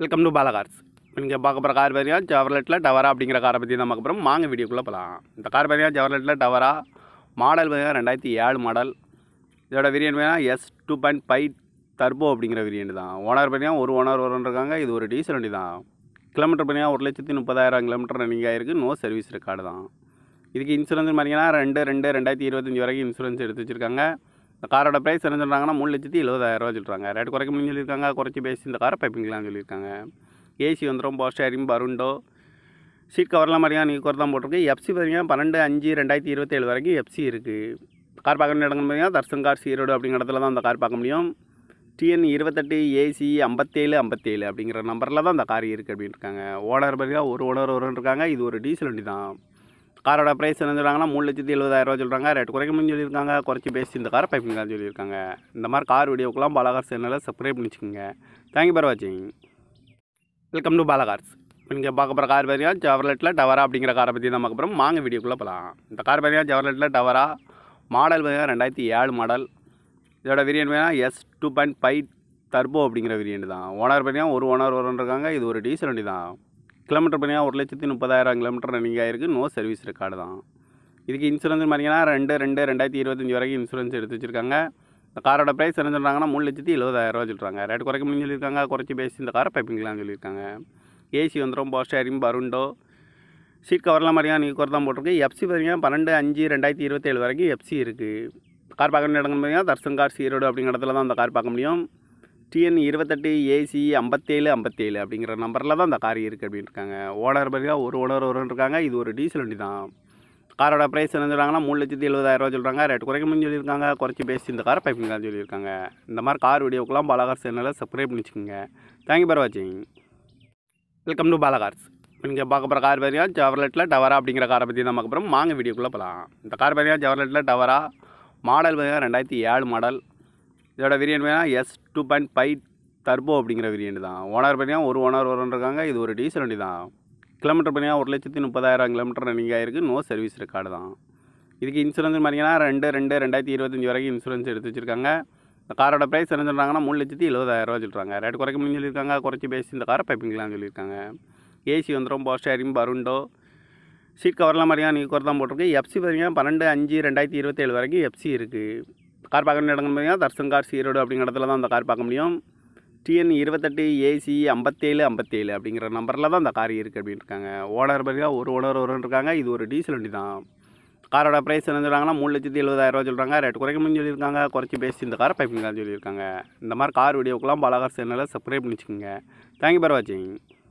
welcome to பாலகார்ஸ் நீங்கள் பார்க்க போகிற கார் பார்த்தீங்கன்னா ஜவர்லெட்டில் டவரா அப்படிங்கிற காரை பற்றி தான் பார்க்க போகிறோம் வாங்க வீடியோக்குள்ளே போகலாம் இந்த கார் பார்த்தீங்கன்னா ஜவர்லெட்டில் டவரா மாடல் பார்த்தீங்கன்னா ரெண்டாயிரத்தி ஏழு மாடல் இதோட விரியன் பார்த்தீங்கன்னா S two point five turbo அப்படிங்கிற வேரியன்ட் தான் ஓனர் பார்த்தீங்கன்னா ஒரு ஓனர் வருன்றிருக்காங்க இது ஒரு டீசல் வண்டி தான் கிலோமீட்டர் பார்த்தீங்கன்னா ஒரு லட்சத்தி முப்பதாயிரம் கிலோமீட்டர் ரன்னிங் ஆகிருக்கு நோ சர்வீஸ் ரெக்கார்டு தான் இதுக்கு இன்சூரன்ஸ் பார்த்தீங்கன்னா ரெண்டு ரெண்டு ரெண்டாயிரத்தி இருபத்தஞ்சி வரைக்கும் இன்சூரன்ஸ் எடுத்து வச்சுருக்காங்க இந்த காரோட ப்ரைஸ் என்ன சொல்கிறாங்கன்னா மூணு லட்சத்தி எழுபதாயிரரூவா சொல்கிறாங்க ரேட் குறைக்க முடியும் சொல்லியிருக்காங்க குறைச்சி பேசி இந்த காரை பைப்பிங்லாம் சொல்லியிருக்காங்க ஏசி வந்துடும் பவர் ஸ்டேரிங் பருண்டோ சீட் கவர்லாம் மாதிரியா நீங்கள் குறை தான் போட்டிருக்கு எஃப்சி பார்த்தீங்கன்னா பன்னெண்டு அஞ்சு ரெண்டாயிரத்தி இருபத்தேழு வரைக்கும் எஃப்சி இருக்குது கார் பார்க்கணும் இடங்கள் பார்த்தீங்கன்னா தர்சன் கார் சீரோடு அப்படிங்கிற இடத்துல தான் அந்த கார் பார்க்க முடியும் டிஎன் இருபத்தெட்டு ஏசி ஐம்பத்தேழு ஐம்பத்தேழு அப்படிங்கிற நம்பரில் தான் அந்த கார் இருக்குது அப்படின்ட்டுருக்காங்க ஓனர் பார்த்தீங்கன்னா ஒரு ஓனர் ஒருன்னு இருக்காங்க இது ஒரு டீசல் வண்டி தான் காரோட ப்ரைஸ் என்ன சொல்கிறாங்கன்னா மூணு லட்சத்தி எழுபதாயிரம் சொல்கிறாங்க ரேட் குறைக்கணும்னு சொல்லியிருக்காங்க குறைச்சி பேசி இந்த காரை பைப்பிங் சொல்லியிருக்காங்க இந்த மாதிரி கார் வீடியோக்கெல்லாம் பாலகார் சேனலில் சப்ஸ்கிரைப் பண்ணி வச்சுக்கோங்க தேங்க்யூ ஃபார் வாட்சிங் வெல்கம் டு பாலாகார்ஸ் நீங்கள் பார்க்க போகிற கார் பார்த்தீங்கன்னா ஜவர்லெட்டில் டவரா அப்படிங்கிற காரை பற்றி தான் பார்க்க போகிறோம் வாங்க வீடியோக்குள்ளே போகலாம் இந்த கார் பார்த்தீங்கன்னா ஜவர்லெட்டில் டவரா மாடல் பார்த்தீங்கன்னா ரெண்டாயிரத்தி ஏழு மாடல் இதோட வேரியன்ட் பார்த்தீங்கன்னா S two point five turbo அப்படிங்கிற வேரியன்ட் தான் ஓனர் பார்த்தீங்கன்னா ஒரு ஓனர் வரும்னு இருக்காங்க இது ஒரு டீசல் வண்டி தான் கிலோமீட்டர் பார்த்தீங்கன்னா ஒரு லட்சத்தி முப்பதாயிரம் கிலோமீட்டர் ரன்னிங் ஆகிருக்கு நோ சர்வீஸ் ரெக்கார்டு தான் இதுக்கு இன்சூரன்ஸ் பார்த்தீங்கன்னா ரெண்டு ரெண்டு ரெண்டாயிரத்தி இருபத்தஞ்சி வரைக்கும் இன்சூரன்ஸ் எடுத்து வச்சிருக்காங்க இந்த காரோட ப்ரைஸ் என்ன சொல்கிறாங்கன்னா மூணு லட்சத்தி ரூபா சொல்கிறாங்க ரேட் குறைக்க முடியும் சொல்லியிருக்காங்க குறைச்சி பேசி இந்த காரை பைப்பிங்கலாம் சொல்லியிருக்காங்க ஏசி வந்துடும் பவர் ஸ்டேரிங் பருண்டோ சீட் கவர்லாம் மாதிரியா நீங்கள் குறை தான் போட்டிருக்கு எஃப்சி பார்த்தீங்கன்னா பன்னெண்டு அஞ்சு ரெண்டாயிரத்தி இருபத்தேழு வரைக்கும் எஃப்சி இருக்குது கார் பார்க்க இடங்கள் பார்த்தீங்கன்னா தர்சன் கார் சீரோடு அப்படிங்கிற இடத்துல தான் அந்த கார் பார்க்க முடியும் டிஎன் இருபத்தெட்டு ஏசி ஐம்பத்தேழு ஐம்பத்தேழு அப்படிங்கிற நம்பரில் தான் இந்த கார் இருக்குது அப்படின்னு இருக்காங்க ஓனர் பார்த்தீங்கன்னா ஒரு ஓனர் ஒரு இருக்காங்க இது ஒரு டீசல் வண்டி தான் காரோட ப்ரைஸ் என்ன சொல்கிறாங்கன்னா மூணு லட்சத்தி எழுபதாயிரரூவா சொல்கிறாங்க ரேட் குறைக்கணும்னு சொல்லியிருக்காங்க குறைச்சி பேசி இந்த காரை பைப்பிங்கலாம் சொல்லியிருக்காங்க இந்த மாதிரி கார் வீடியோக்கெல்லாம் பாலாகார் சேனலில் சப்ஸ்கிரைப் பண்ணிச்சுக்கோங்க தேங்க்யூ ஃபார் வாட்சிங் வெல்கம் டு பாலாகார்ஸ் நீங்கள் பார்க்க போகிற கார் பார்த்தீங்கன்னா ஜவர்லெட்டில் டவரா அப்படிங்கிற காரை பற்றி நமக்கு அப்புறம் வாங்க வீடியோக்குள்ளே போகலாம் இந்த கார் பார்த்தீங்கன்னா ஜவர்லெட்டில் டவரா மாடல் பார்த்தீங்கன்னா ரெண்டாயிரத்தி ஏழு மாடல் இதோட விரியன் வேணால் S two point five turbo அப்படிங்கிற வேரியன்ட் தான் ஓனர் பார்த்தீங்கன்னா ஒரு ஓனர் இருக்காங்க இது ஒரு டீசல் வண்டி தான் கிலோமீட்டர் பார்த்தீங்கன்னா ஒரு லட்சத்தி முப்பதாயிரம் கிலோமீட்டர் ரன்னிங் ஆகிருக்கு நோ சர்வீஸ் ரெக்கார்டு தான் இதுக்கு இன்சூரன்ஸ் பார்த்தீங்கன்னா ரெண்டு ரெண்டு ரெண்டாயிரத்தி இருபத்தஞ்சி வரைக்கும் இன்சூரன்ஸ் எடுத்து வச்சுருக்காங்க இந்த காரோட ப்ரைஸ் என்ன சொல்கிறாங்கன்னா மூணு லட்சத்தி எழுபதாயிரரூவா சொல்கிறாங்க ரேட் குறைக்க முடியும் சொல்லியிருக்காங்க குறைச்சி பேசி இந்த காரை பைப்பிங்லாம் சொல்லியிருக்காங்க ஏசி வந்துடும் பவர் ஸ்டேரிங் பருண்டோ சீட் கவர்லாம் மாதிரியா நீங்கள் குறை போட்டிருக்கு எஃப்சி பார்த்தீங்கன்னா பன்னெண்டு அஞ்சு ரெண்டாயிரத்தி இருபத்தேழு வரைக்கும் எஃப்சி இருக்குது கார் பார்க்க இடங்கள் பார்த்தீங்கன்னா தர்சன் கார் ஈரோடு அப்படிங்கிற இடத்துல தான் அந்த கார் பார்க்க முடியும் டிஎன் இருபத்தெட்டு ஏசி ஐம்பத்தேழு ஐம்பத்தேழு அப்படிங்கிற நம்பரில் தான் அந்த கார் இருக்குது அப்படின்னு இருக்காங்க ஓனர் பதிலாக ஒரு ஓனர் ஒருன்னு இருக்காங்க இது ஒரு டீசல் வண்டி தான் காரோட ப்ரைஸ் என்ன சொல்கிறாங்கன்னா மூணு லட்சத்தி எழுபதாயிரரூவா சொல்கிறாங்க ரேட் குறைக்க முடியும் சொல்லியிருக்காங்க குறைச்சி பேசி இந்த காரை பைப்பிங்கான்னு சொல்லியிருக்காங்க இந்த மாதிரி கார் வீடியோக்கெல்லாம் பலகார் சேனலில் சப்ஸ்கிரைப் பண்ணி தேங்க்யூ ஃபார் வாட்சிங்